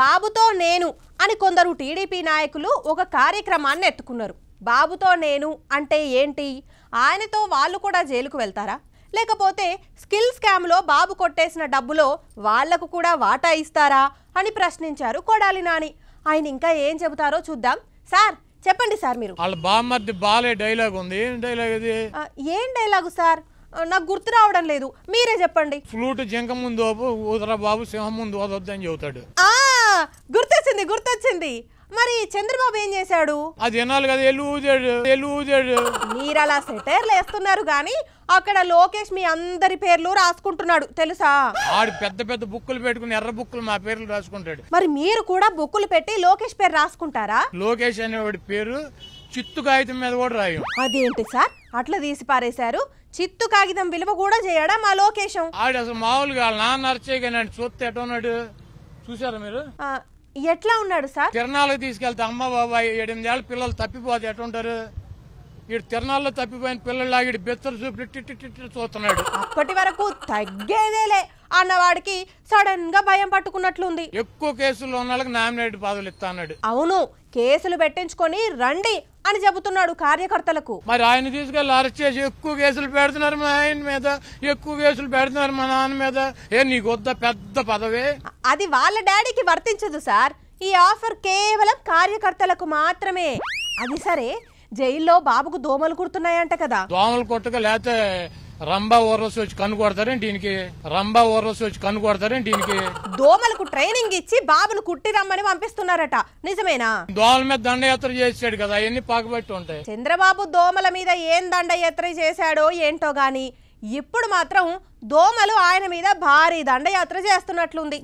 బాబుతో నేను అని కొందరు టీడీపీ నాయకులు ఒక కార్యక్రమాన్ని ఎత్తుకున్నారు బాబుతో నేను అంటే ఏంటి ఆయనతో వాళ్ళు కూడా జైలుకు వెళ్తారా లేకపోతే స్కిల్ స్కామ్లో బాబు కొట్టేసిన డబ్బులో వాళ్లకు కూడా వాటా ఇస్తారా అని ప్రశ్నించారు కొడాలి నాని ఆయన ఇంకా ఏం చెబుతారో చూద్దాం సార్ చెప్పండి సార్ మీరు వాళ్ళ బామ్మర్ది బాలే డైలాగ్ ఉంది ఏం డైలాగ్ ఇది ఏం డైలాగు సార్ నాకు గుర్తు రావడం లేదు మీరే చెప్పండి ఫ్లూట్ జింక ముందు బాబు సింహం ముందు వద్దని అని చెబుతాడు ఆ గుర్తొచ్చింది గుర్తొచ్చింది మరి చంద్రబాబు ఏం చేశాడు అది ఎన్నాళ్ళు కదా ఎల్లుజాడు మీరు అలా సెటర్లు వేస్తున్నారు కానీ అక్కడ లోకేష్ మీ అందరి పేర్లు రాసుకుంటున్నాడు తెలుసా ఆడు పెద్ద పెద్ద బుక్కులు పెట్టుకుని ఎర్ర బుక్కులు మా పేర్లు రాసుకుంటాడు మరి మీరు కూడా బుక్కులు పెట్టి లోకేష్ పేరు రాసుకుంటారా లోకేష్ అనేవాడి పేరు చిత్తు కాగితం మీద కూడా రాయం అదేంటి సార్ అట్లా తీసి పారేశారు చిత్తు కాగితం విలువ కూడా చేయడా మా లోకేశం ఆడు అసలు మామూలుగా నాన్న చూస్తే ఎటు ఉన్నాడు చూసారా మీరు ఎట్లా ఉన్నాడు సార్ తిరణాలకు తీసుకెళ్తే అమ్మ ఎనిమిది ఏళ్ళ పిల్లలు తప్పిపోతే ఎట్టుంటారు ఇటు తిరణాల్లో తప్పిపోయిన లాగి బెత్తలు చూపి చూస్తున్నాడు అప్పటి వరకు తగ్గేదేలే అన్నవాడికి సడన్ గా భయం పట్టుకున్నట్లుంది ఎక్కువ కేసులు ఉన్న నామినేట్ పదవులు ఇస్తా అన్నాడు అవును కేసులు పెట్టించుకొని రండి అని చెబుతున్నాడు కార్యకర్తలకు మరి ఆయన తీసుకెళ్లి అరెస్ట్ చేసి ఎక్కువ కేసులు పెడుతున్నారు మా ఆయన మీద ఎక్కువ కేసులు పెడుతున్నారు మా నాన్న మీద ఏ నీకు వద్ద పెద్ద పదవే అది వాళ్ళ డాడీకి వర్తించదు సార్ ఈ ఆఫర్ కేవలం కార్యకర్తలకు మాత్రమే అది సరే జైల్లో బాబుకు దోమలు కుడుతున్నాయంట కదా దోమలు కొట్టక లేకపోతే రంభా ఓర్వసి వచ్చి కనుకొడతారని దీనికి రంభా ఓర్వసి వచ్చి కనుకొడతారని దీనికి దోమలకు ట్రైనింగ్ ఇచ్చి బాబును కుట్టి రమ్మని పంపిస్తున్నారట నిజమేనా దోమల మీద దండయాత్ర చేశాడు కదా అవన్నీ పాకబెట్టి ఉంటాయి చంద్రబాబు దోమల మీద ఏం దండయాత్ర చేశాడో ఏంటో గాని ఇప్పుడు మాత్రం దోమలు ఆయన మీద భారీ దండయాత్ర చేస్తున్నట్లుంది